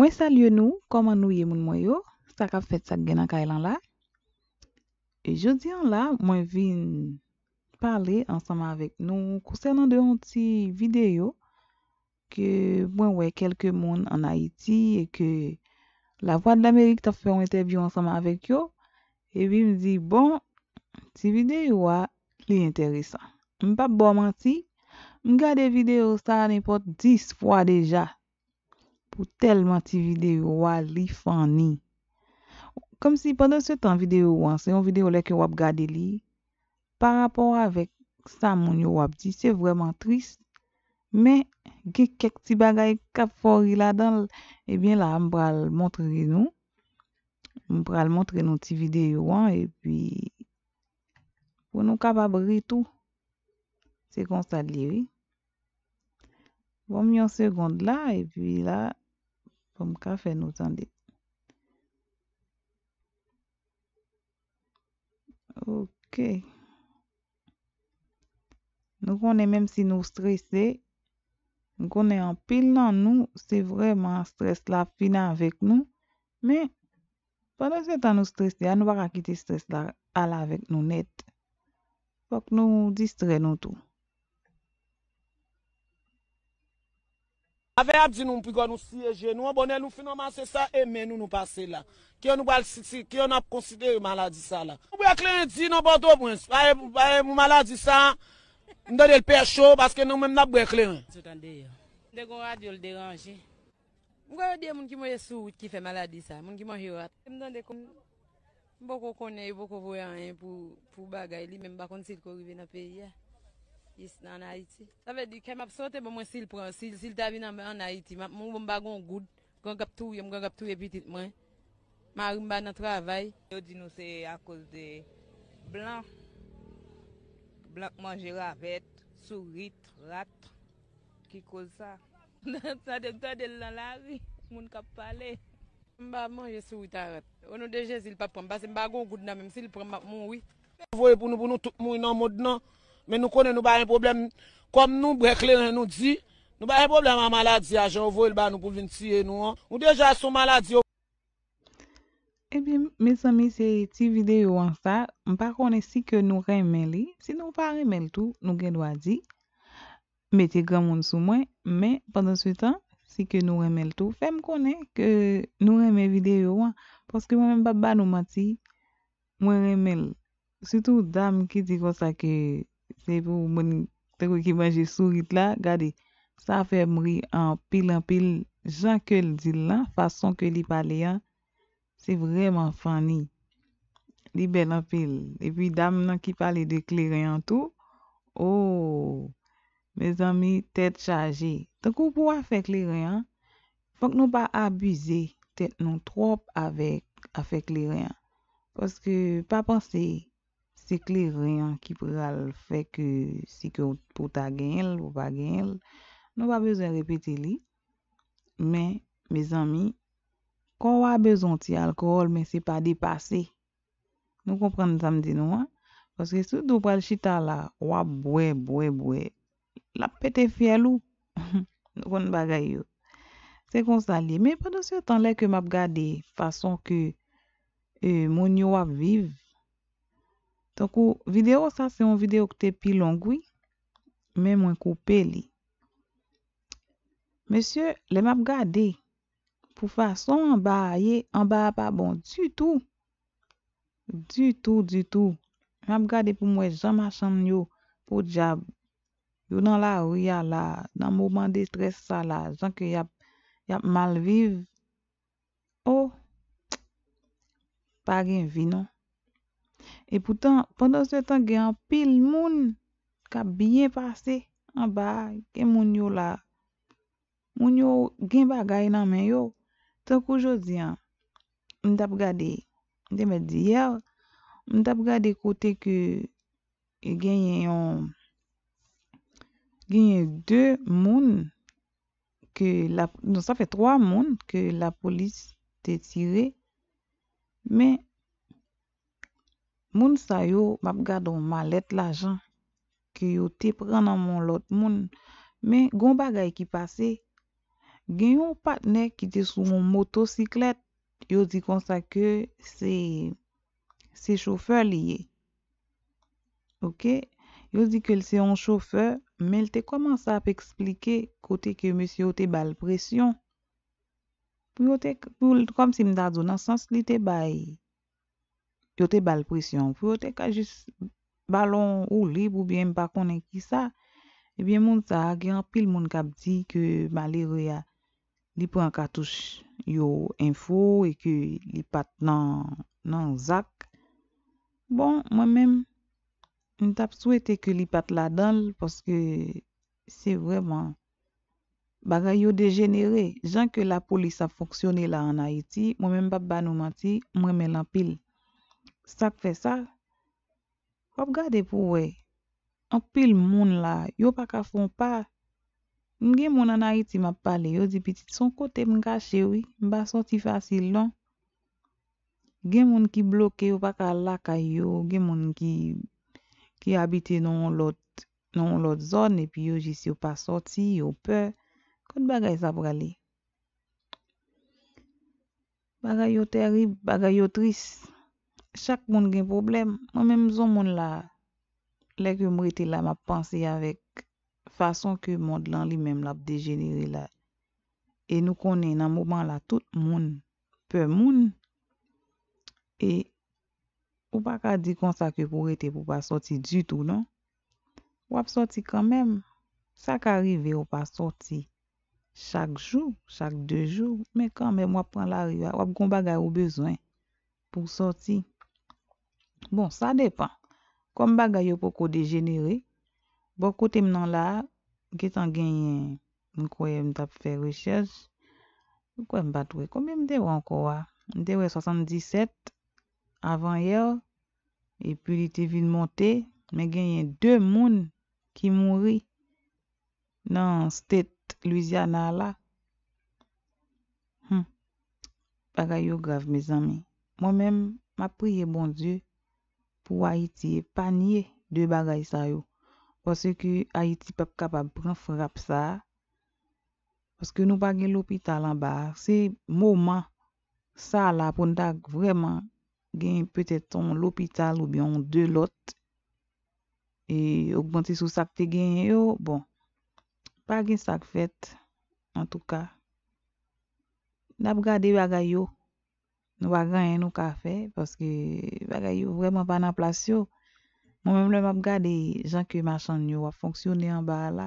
Mwen salye nou, koman nou ye moun mwen yo, sakap fet sak genan kaelan la. E jodi an la, mwen vin pale ansama vek nou kousenan de yon ti video ke mwen wey kelke moun an Haiti e ke la vwa de l'Amerik ta fe yon interview ansama vek yo e vi mzi, bon, ti video wa li enteresan. Mwen pa bwa manti, mwen gade video sa nipot 10 fwa deja. pou telman ti videyo wali fany. Kom si, pandan se tan videyo wan, se yon videyo leke wap gade li, pa rapor avek sa moun yo wap di, se vweman trist, me, ge kek ti bagay kap fori la, ebyen la, mbral montre rinon, mbral montre nou ti videyo wan, ebyen, pou nou kap abri tou, se gonsa li. Vom bon, yon segond la, ebyen la, kom kafe nou zandit. Ok. Nou konè mèm si nou stresè, nou konè an pil nan nou, se vreman stres la fina avèk nou, mè, panè se tan nou stresè, an wara ki te stres la ala avèk nou net. Fok nou distre nou tou. Avè ap di nou mpou gwa nou siyeje nou, an bonè nou finoman se sa, e men nou nou pase la. Kè yon ap konsidere maladi sa la. Mbwe kle yon di nou bon do mwen, faye mbwe maladi sa, mdwa de l'pecho, paske nou mbwe mdwa mbwe kle yon. Soutan de yon. Mdwe kon radyo l'deranji. Mdwa yon de moun ki mwen sou, ki fè maladi sa, moun ki mwen hiyot. Mdwa de kon, mbwa kon kone, mbwa kon voyan yon pou bagay li, mbwa konsid kou gwi vina peyi ya. Yis nan Haiti. Sa ve di kem ap sote bon mwen sil pran sil. Sil ta vi nan mwen en Haiti. Mwen mwen mba gong goud. Gon kap tou yon, gon kap tou epitit mwen. Mwen mba nan travay. Yo di nou se akos de blan. Blan kman jiravet. Surit, rat. Ki kosa. Sa dek ta dek lan la vi. Mwen kap pale. Mba mwen yon surit arat. Ono deje si l pa pran. Basi mba gong goud nan mwen. Sil pran mwen mwen wite. Voye pou nou pou nou tout mwen nan mod nan. Men nou konen nou ba yon problem kom nou brekle yon nou di. Nou ba yon problem an maladi a jenvo yon ba nou pou vin tiye nou an. Ou deja sou maladi yon. E eh bi mes ami se ti video an sa. Mpa konen si ke nou remeli. Si nou pa remel tou nou genwa di. Meti gramoun sou mwen. Men pandan sou tan si ke nou remel tou. Fè m konen ke nou reme video an. Poske mwen mba ba nou mati. Mwen remel. Soutou dam ki di kwa sa ke... Se pou mouni, ta kou ki manje sourit la, gade, sa fe mri an pil an pil, jan ke l di lan, fason ke li pale an, se vreman fani. Li bel an pil, e pi dam nan ki pale de kli re an tou, ou, oh, me zami, tet chaje. Ta kou pou an fe kli re an, fok nou pa abize tet nou trop avek a fe kli re an, poske pa panseye. se kli reyon ki pral fek si ke ou ta genl ou pa genl. Nou pa bezon repete li. Men, me zami, kon wap bezon ti alkol men se pa di pase. Nou komprende sa mdi nou an. Paske sou do pral chita la, wap bwe, bwe, bwe. Lap pete fiel ou. Nou kon bagay yo. Se konsa li. Men, pwede se tan le ke map gade fason ke e, moun yo wap vive, Donk ou videyo sa se yon videyo kote pilon gwi. Men mwen kope li. Monsye, le map gade pou fason an ba a ye, an ba a pa bon. Du tou. Du tou, du tou. Map gade pou mwen jam asan yo pou diab. Yon nan la ou ya la, nan mouman detres sa la. Jan ke yap mal viv. Ou, oh, pa gen vi non. E poutan, pandan se tan gen an pil moun ka byen pase an ba gen moun yo la. Moun yo gen bagay nan men yo. Tonk oujou zyan, mn tap gade, demet diyer, mn tap gade kote ke gen yen yon gen yen de moun ke la, nou sa fe 3 moun ke la polis te tire men yon Moun sa yo, map gado malet la jan, ki yo te pren nan moun lot moun. Men, goun bagay ki pase, gen yon patne ki te sou moun motosiklet, yo di konsa ke se, se chofer liye. Ok, yo di ke l se yon chofer, men te koman sa ap eksplike, kote ke monsi yo te bal presyon. Pou yo te, pou l kom si m dadou nan sens li te baye. yo te bal presyon. Fwe yo te ka jis balon ou li pou byen pa konen ki sa, ebyen moun sa a gen apil moun kap di ke ba lir ya li pran katouche yo info e ke li pat nan zak. Bon, mwen men mwen tap souete ke li pat la dal poske se vreman baga yo degenere. Jan ke la polis a fonksyon e la an Haiti, mwen men pap banou mati, mwen men l'apil Sak fe sa. Kwa p gade pou we. An pil moun la. Yo pa ka fon pa. M gen moun anayi ti ma pale. Yo di pitit son kote m gache we. M ba soti fasil lan. Non? Gen moun ki bloke. Yo pa ka laka yo. Gen moun ki habite nan lot. Nan lot zon. E pi yo jisi yo pa soti. Yo pe. Kwa d bagay sa prale. Bagay yo terib. Bagay yo tris. Chak moun gen problem, moun menm zon moun la le ke mou rete la m ap pansi avek fason ke moun lan li menm la ap degenere la. E nou konen nan mouman la tout moun, pe moun. E ou pa ka di konsa ke pou rete pou pa soti du tout non. Wap soti kan menm, sa ka rive ou pa soti chak jou, chak de jou, menm kan menm wap pran la rive. Wap kon bagay ou bezwen pou soti. Bon, sa depan. Kom bagay yo poko degenere. Boko tem nan la, getan genyen, mkwe mdap fe rechez, mkwe mbatwe. Komi mdewe anko wa? Mdewe 77, avan yew, epi li te vin monte, men genyen 2 moun ki mouri nan state Louisiana la. Bagay yo grav, me zanme. Mwen men, ma priye bon zyu, pou Haiti e panye de bagay sa yo. Wase ki Haiti pep kap ap bran frap sa, wase ki nou bagen l'opital an ba, se mouman sa la pou ndak vreman gen peutet ton l'opital ou biyon de lot, e ogbante sou sak te gen yo, bon, bagen sak fet, an tou ka. N ap gade bagay yo, Nou a gran en nou ka fe, paske bagay yo vreman panan plasyon. Mwen mwen mwen ap gade jan ke machan nyon wa fonksyonen an ba la.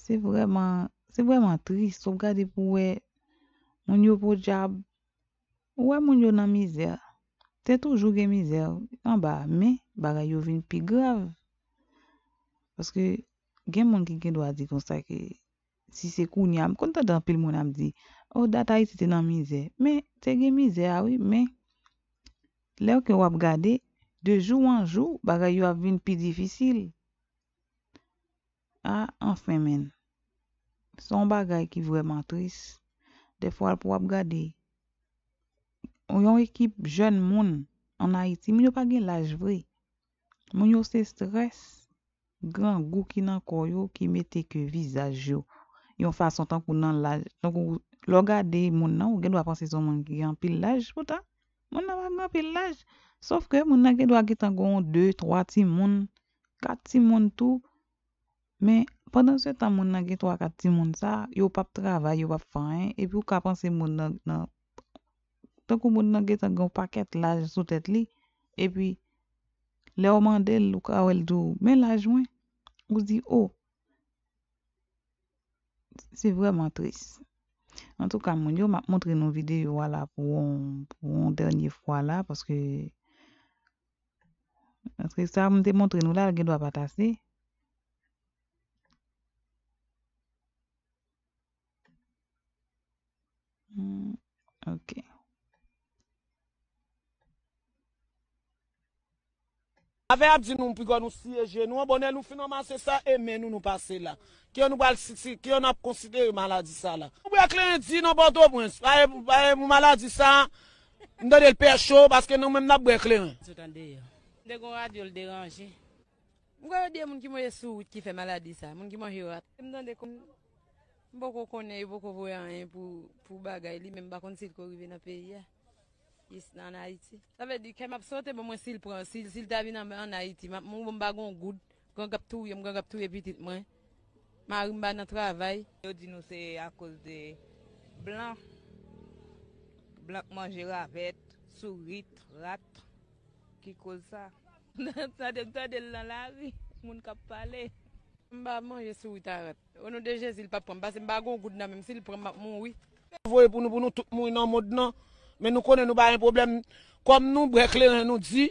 Se vreman, se vreman trist. So gade pou we, mwen yo pou jab, we mwen yo nan mizer. Te toujou gen mizer an ba me, bagay yo vin pi grav. Paske gen mwen gen gen do a di konsa ki, si se kouni am, konta dan pil moun am di, Ou oh, data iti te nan mizè. Me, te gen mizè awi, ah me. Le ou ke wap gade, de jou an jou, bagay yo avin pi difisil. A, an fè men. Son bagay ki vreman tris. De fwa al pou wap gade. Ou yon ekip jen moun an Haiti, mi yo pa gen laj vre. Mi yo se stres. Gran gou ki nan koyo ki me te ke vizaj yo. yon fason tank ou nan laj. Tonk ou logade moun nan, ou gen wapansi son mangi yon pil laj, moun nan wapansi son mangi yon pil laj. Sof ke moun nan gen wapansi son mangi yon 2, 3 timoun, 4 timoun tou, men, pandan sou etan moun nan gen 3, 4 timoun sa, yon wap ap travay, yon wap ap fanyen, epi wap apansi moun nan, tank ou moun nan gen son mangi yon paket laj sou tet li, epi, le ou mandel ou ka ou el dou, men laj mwen, ou di ou, oh, Se vwèman tris. An tou ka moun yo, m ap montre nou videyo wala pou an dernye fwa la. Paske sa moun te montre nou la, gen wap atase. Mwen ap di nou mpi gwa nou siyeje nou, mwen bonel nou finoman se sa e men nou nou pase la. Ki yo nou bal siti, ki yo nap konsidere maladi sa la. Mwen bwekle en di nou bon do mwen, vaye mwen maladi sa, mwen do de l'pechou, paske nou mwen mna bwekle en. Sotan de yo, mwen de gwa radyo l'deranji. Mwen gwa radye mwen ki mwen esu ki fe maladi sa, mwen ki mwen hiyo at. Mwen do de kon, mwen bako konen, mwen bako voyan pou bagay li, mwen bako konsidere kwen vina peyi ya. Yis nan Haiti. Sa ve di ke map sote bon mwen sil pran sil. Sil ta vi nan mwen en Haiti. Mwen mwen mba gong goud. Gon kap tou yon, gon kap tou epitit mwen. Mwen mba nan travay. Yo di nou se akos de blan. Blan mwen jiravet. Sourit, rat. Ki kosa. Sa dem to del nan la vi. Mwen kap pale. Mba mwen yon sourit arat. Ono deje si l pa pran. Basi mba gong goud nan mwen. Sil pran mwen mwen wite. Vwe pou nou pou nou tup mwen nan mod nan. Men nou konen nou ba yon problem kom nou brekle yon nou di.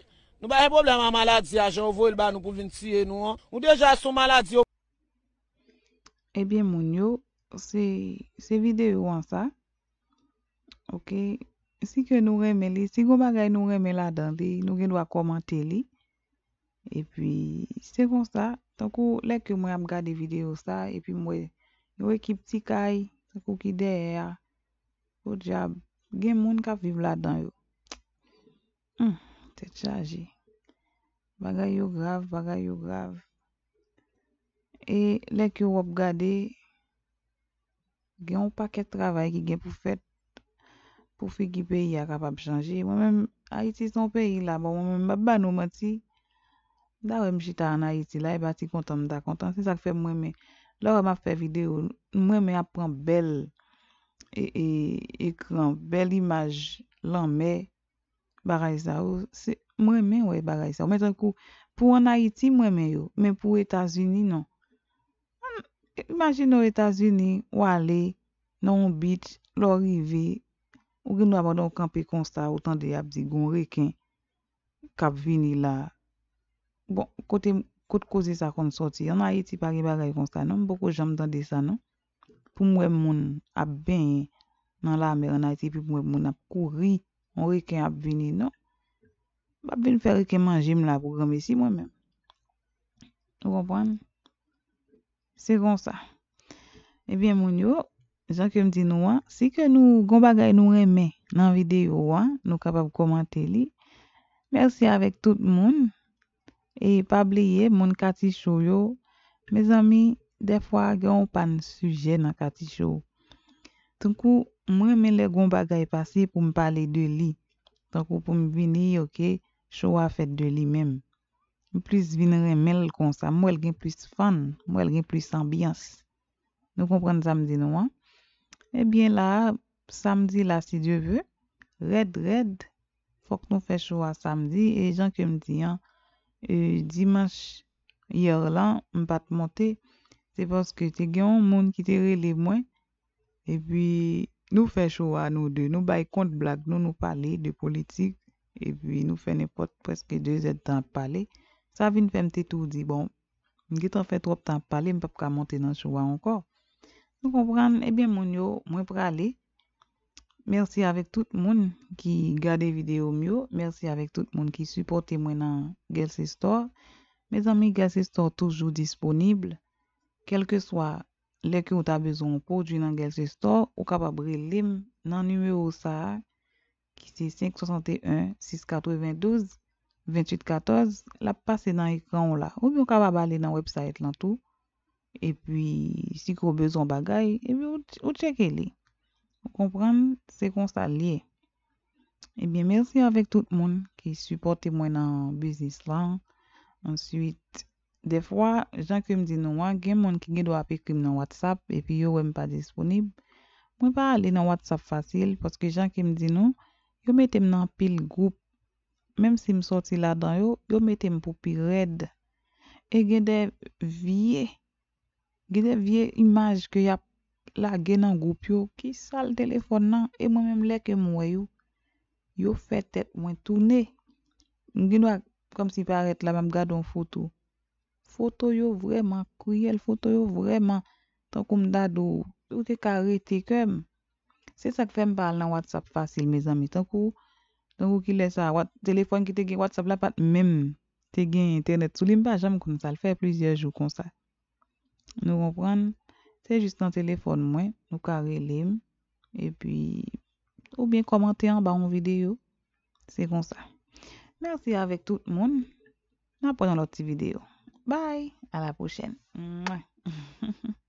Nou ba yon problem an maladi a jen ou vo yon ba nou pou vinti yon nou an. Ou deja sou maladi yon. Ebyen eh moun yo, se videyo an sa. Ok, si gen nou reme li, si goma gay nou reme la dan li, nou gen nou a komante li. Epyi, se kon sa, tankou lek yo mwen am gade videyo sa. Epyi mwen, mwen ki pti kay, sako ki dey ya. Fote jab. Gen moun ka viv la dan yo. Sè hmm, chaji. Bagay yo grav, bagay yo grav. E le ki yo wop gade, gen w pa ket travay ki gen pou fèt pou fi ki peyi a kapab chanji. Mwen mèm Haiti son peyi la, bon, mwen mèm ba bano mwen ti. Da wè mjita an Haiti la, e batik kontan mwen ta kontan. Se sa k fe mwen mè, lò wè mè fè video, mwen mè apren bel. E ekran e bel imaj lanme Baray sa ou Mweme ou e baray sa ou Mwen tenkou pou an Haiti mweme yo Men pou Etats-Unis non Imagine ou Etats-Unis Ou ale nan ou bit Lo rive Ou gen nou abadon kanpe konsta Ou tan de abdi goun reken Kap vini la Bon kote kose sa kon soti An Haiti pari baray konsta non Mwen boko jam dande sa non pou mwen moun ap ben nan la merenati, pou mwen moun ap kouri, mwen reken ap vini, no. Mwen vini fè reken manjim la, pou remesi mwen men. Nou wap wan? Se ron sa. Ebyen moun yo, jank yo mdi nou an, si ke nou gomba gay nou reme nan videyo an, nou kapap komante li. Mersi avek tout moun, e pableye moun kati shoyo. Me zami, De fwa gen ou pan suje nan kati chou. Ton kou mwen men le goun bagay pase pou m pale de li. Ton kou pou m vini yo ke chou a fet de li men. Mwen plis vini remen l kon sa. Mwen gen plis fan. Mwen gen plis ambians. Nou kon pren samdi nou an. Ebyen eh la, samdi la si dieu ve. Red, red. Fok nou fe chou a samdi. E jan ke m di an. Dimans yor lan, m pat monte. se poske te gen moun ki te rele mwen, e pi nou fe chowa nou de, nou bay kont blak, nou nou pale de politik, e pi nou fe nepot preske 2 et tan pale, sa vin femte tou di, bon, mwen ki tra fe trop tan pale, mwen pa pramonte nan chowa ankor. Nou kompran, e ben moun yo, mwen prale, mersi avek tout moun ki gade video myo, mersi avek tout moun ki supporte mwen nan Gelsestore, me zami Gelsestore toujou disponible, kel ke swa leke ou ta bezon pou dwi nan gel se store, ou kapabre lim nan nume ou sa, ki se 561-692-2814, la pase nan ekran ou la. Ou bi ou kapabre li nan website lan tou, e pi si kou bezon bagay, e eh bi ou cheke li. Ou kompran se kon sa liye. E eh bi, mersi avik tout moun ki supporte mwen nan biznis lan. Ansywit, Defwa, jan ki m di nou an, gen moun ki gen do api krim nan WhatsApp, epi yo wèm pa disponib. Mwen pa ale nan WhatsApp fasil, poske jan ki m di nou, yo metem nan pil goup. Mèm si m soti la dan yo, yo metem poupi red. E gen dev vie, gen dev vie imaj ke yap la gen nan goup yo, ki sal telefon nan, e mwen mèm lè ke m wè yo. Yo fè tèp mwen toune. Mwen gen do ak, kom si parèt la, mèm gadon foutou. Foto yo vreman kriyel. Foto yo vreman tankou m dadou. Ou te kare te kem. Se sak fe m pale nan WhatsApp fasil me zami. Tankou. Tankou ki lesa. Telefon ki te gen WhatsApp la pat. Mem te gen internet. Sou limba jame kon sa. L fe plizye jou kon sa. Nou kon pran. Se juste nan telefon mwen. Nou kare lim. E pi. Ou bien komante an ba m videyo. Se kon sa. Mersi avek tout moun. N apon nan loti videyo. Bye! A la pushen!